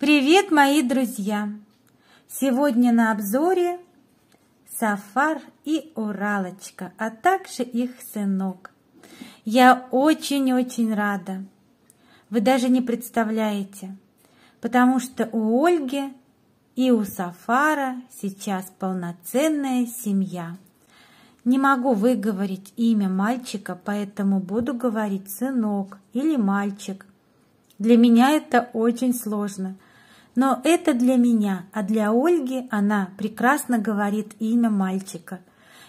Привет, мои друзья! Сегодня на обзоре Сафар и Уралочка, а также их сынок. Я очень-очень рада. Вы даже не представляете, потому что у Ольги и у Сафара сейчас полноценная семья. Не могу выговорить имя мальчика, поэтому буду говорить сынок или мальчик. Для меня это очень сложно – но это для меня, а для Ольги она прекрасно говорит имя мальчика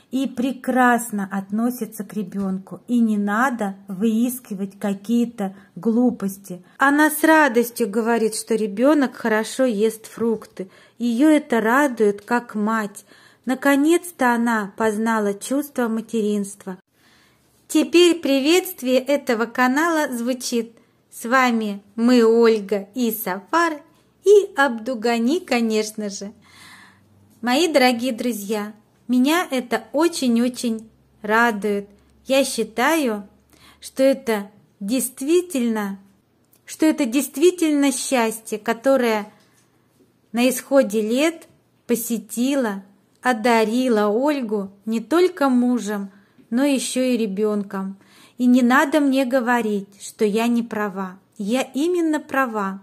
и прекрасно относится к ребенку. И не надо выискивать какие-то глупости. Она с радостью говорит, что ребенок хорошо ест фрукты. Ее это радует, как мать. Наконец-то она познала чувство материнства. Теперь приветствие этого канала звучит. С вами мы, Ольга и Сафар, и Абдугани, конечно же. Мои дорогие друзья, меня это очень-очень радует. Я считаю, что это действительно, что это действительно счастье, которое на исходе лет посетило, одарило Ольгу не только мужем, но еще и ребенком. И не надо мне говорить, что я не права. Я именно права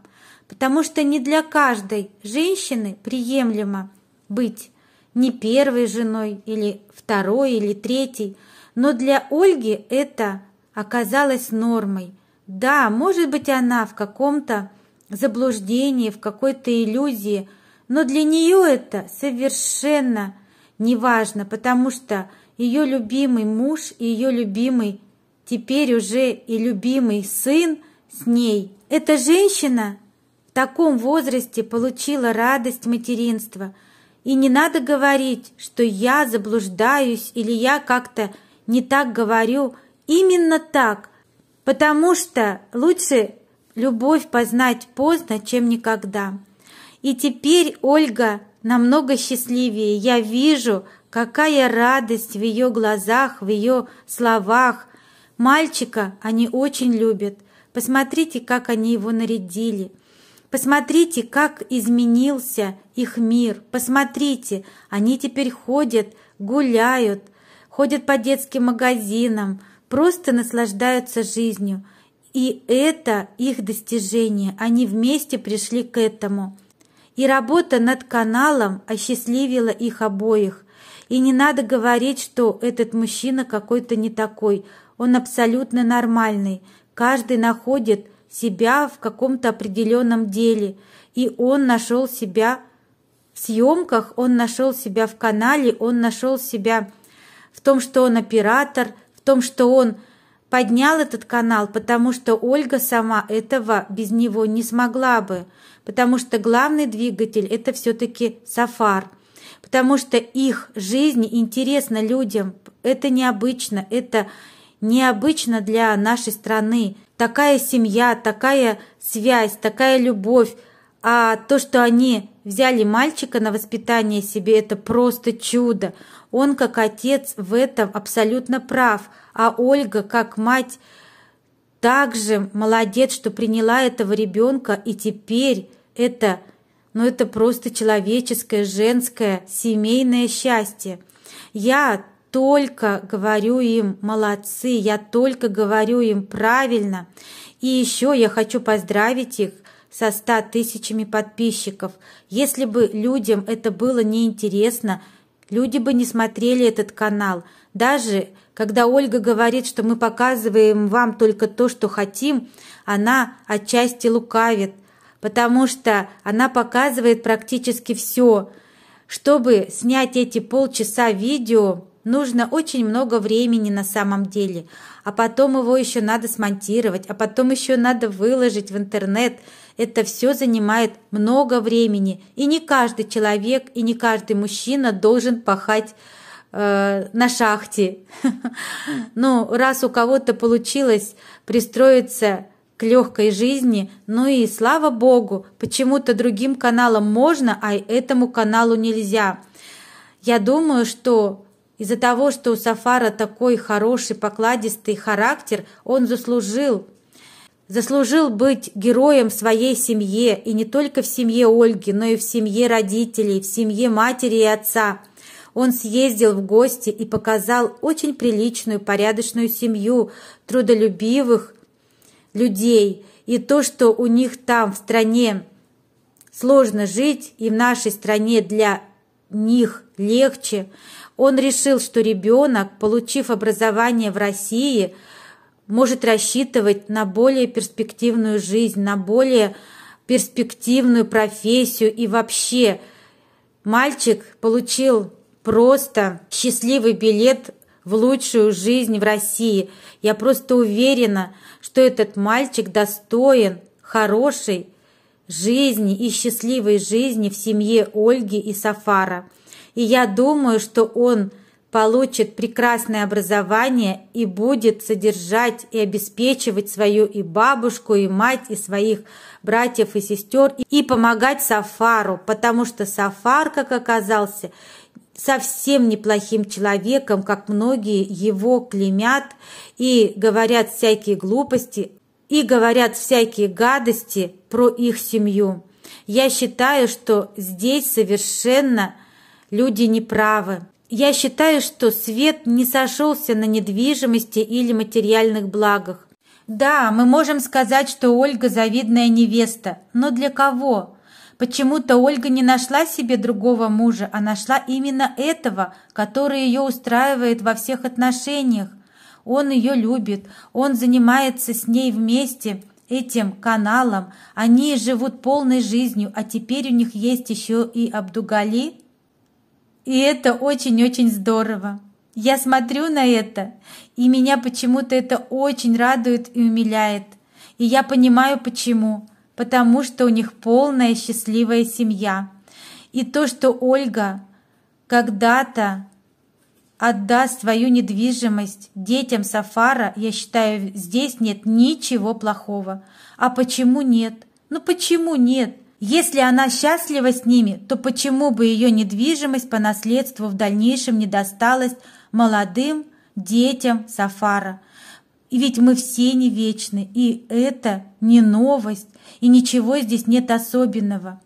потому что не для каждой женщины приемлемо быть не первой женой или второй или третьей, но для Ольги это оказалось нормой. Да, может быть, она в каком-то заблуждении, в какой-то иллюзии, но для нее это совершенно не важно, потому что ее любимый муж и ее любимый, теперь уже и любимый сын с ней. Эта женщина таком возрасте получила радость материнства. И не надо говорить, что я заблуждаюсь или я как-то не так говорю. Именно так, потому что лучше любовь познать поздно, чем никогда. И теперь Ольга намного счастливее. Я вижу, какая радость в ее глазах, в ее словах. Мальчика они очень любят. Посмотрите, как они его нарядили. Посмотрите, как изменился их мир. Посмотрите, они теперь ходят, гуляют, ходят по детским магазинам, просто наслаждаются жизнью. И это их достижение. Они вместе пришли к этому. И работа над каналом осчастливила их обоих. И не надо говорить, что этот мужчина какой-то не такой. Он абсолютно нормальный. Каждый находит – себя в каком-то определенном деле, и он нашел себя в съемках, он нашел себя в канале, он нашел себя в том, что он оператор, в том, что он поднял этот канал, потому что Ольга сама этого без него не смогла бы, потому что главный двигатель это все-таки Сафар, потому что их жизнь интересна людям, это необычно, это необычно для нашей страны. Такая семья, такая связь, такая любовь. А то, что они взяли мальчика на воспитание себе, это просто чудо. Он как отец в этом абсолютно прав, а Ольга как мать также молодец, что приняла этого ребенка, и теперь это, ну это просто человеческое, женское, семейное счастье. Я только говорю им молодцы, я только говорю им правильно. И еще я хочу поздравить их со 100 тысячами подписчиков. Если бы людям это было неинтересно, люди бы не смотрели этот канал. Даже когда Ольга говорит, что мы показываем вам только то, что хотим, она отчасти лукавит, потому что она показывает практически все – чтобы снять эти полчаса видео, нужно очень много времени на самом деле, а потом его еще надо смонтировать, а потом еще надо выложить в интернет. Это все занимает много времени, и не каждый человек, и не каждый мужчина должен пахать э, на шахте. Ну, раз у кого-то получилось пристроиться к легкой жизни, ну и, слава богу, почему-то другим каналам можно, а этому каналу нельзя. Я думаю, что из-за того, что у Сафара такой хороший, покладистый характер, он заслужил. Заслужил быть героем в своей семье, и не только в семье Ольги, но и в семье родителей, в семье матери и отца. Он съездил в гости и показал очень приличную, порядочную семью, трудолюбивых, людей и то, что у них там в стране сложно жить, и в нашей стране для них легче, он решил, что ребенок, получив образование в России, может рассчитывать на более перспективную жизнь, на более перспективную профессию и вообще мальчик получил просто счастливый билет в лучшую жизнь в России. Я просто уверена, что этот мальчик достоин хорошей жизни и счастливой жизни в семье Ольги и Сафара. И я думаю, что он получит прекрасное образование и будет содержать и обеспечивать свою и бабушку, и мать, и своих братьев и сестер, и помогать Сафару, потому что Сафар, как оказался, совсем неплохим человеком, как многие его клемят и говорят всякие глупости, и говорят всякие гадости про их семью. Я считаю, что здесь совершенно люди неправы. Я считаю, что свет не сошелся на недвижимости или материальных благах. Да, мы можем сказать, что Ольга завидная невеста, но для кого? Почему-то Ольга не нашла себе другого мужа, а нашла именно этого, который ее устраивает во всех отношениях. Он ее любит, он занимается с ней вместе этим каналом, они живут полной жизнью, а теперь у них есть еще и Абдугали. И это очень-очень здорово. Я смотрю на это, и меня почему-то это очень радует и умиляет. И я понимаю, почему потому что у них полная счастливая семья. И то, что Ольга когда-то отдаст свою недвижимость детям Сафара, я считаю, здесь нет ничего плохого. А почему нет? Ну почему нет? Если она счастлива с ними, то почему бы ее недвижимость по наследству в дальнейшем не досталась молодым детям Сафара? И ведь мы все не вечны, и это не новость, и ничего здесь нет особенного.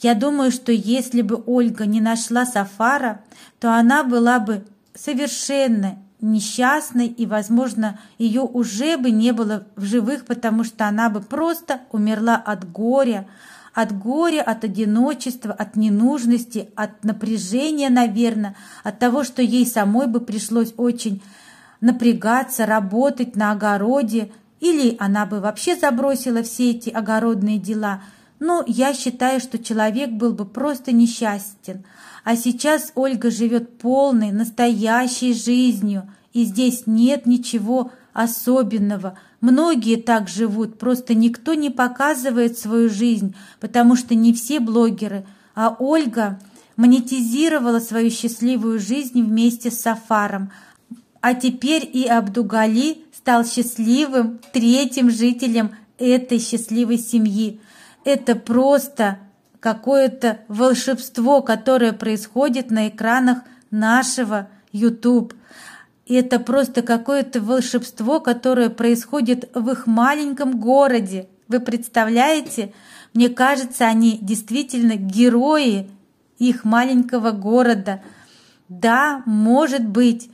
Я думаю, что если бы Ольга не нашла Сафара, то она была бы совершенно несчастной, и, возможно, ее уже бы не было в живых, потому что она бы просто умерла от горя, от горя, от одиночества, от ненужности, от напряжения, наверное, от того, что ей самой бы пришлось очень напрягаться, работать на огороде, или она бы вообще забросила все эти огородные дела. Но ну, я считаю, что человек был бы просто несчастен. А сейчас Ольга живет полной, настоящей жизнью, и здесь нет ничего особенного. Многие так живут, просто никто не показывает свою жизнь, потому что не все блогеры. А Ольга монетизировала свою счастливую жизнь вместе с Сафаром – а теперь и Абдугали стал счастливым третьим жителем этой счастливой семьи. Это просто какое-то волшебство, которое происходит на экранах нашего YouTube. И это просто какое-то волшебство, которое происходит в их маленьком городе. Вы представляете? Мне кажется, они действительно герои их маленького города. Да, может быть,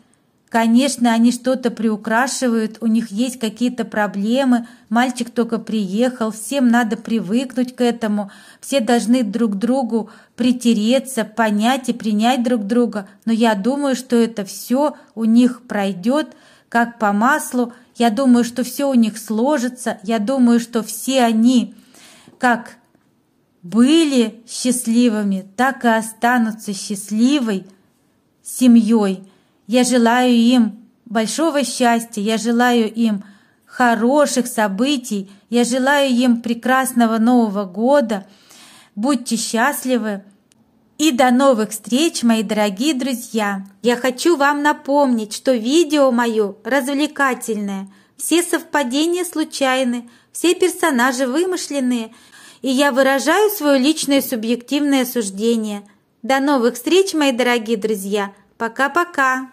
Конечно, они что-то приукрашивают, у них есть какие-то проблемы, мальчик только приехал, всем надо привыкнуть к этому, все должны друг другу притереться, понять и принять друг друга, но я думаю, что это все у них пройдет, как по маслу, я думаю, что все у них сложится, я думаю, что все они, как были счастливыми, так и останутся счастливой семьей. Я желаю им большого счастья, я желаю им хороших событий, я желаю им прекрасного Нового года. Будьте счастливы! И до новых встреч, мои дорогие друзья! Я хочу вам напомнить, что видео мое развлекательное. Все совпадения случайны, все персонажи вымышленные, и я выражаю свое личное субъективное суждение. До новых встреч, мои дорогие друзья! Пока-пока!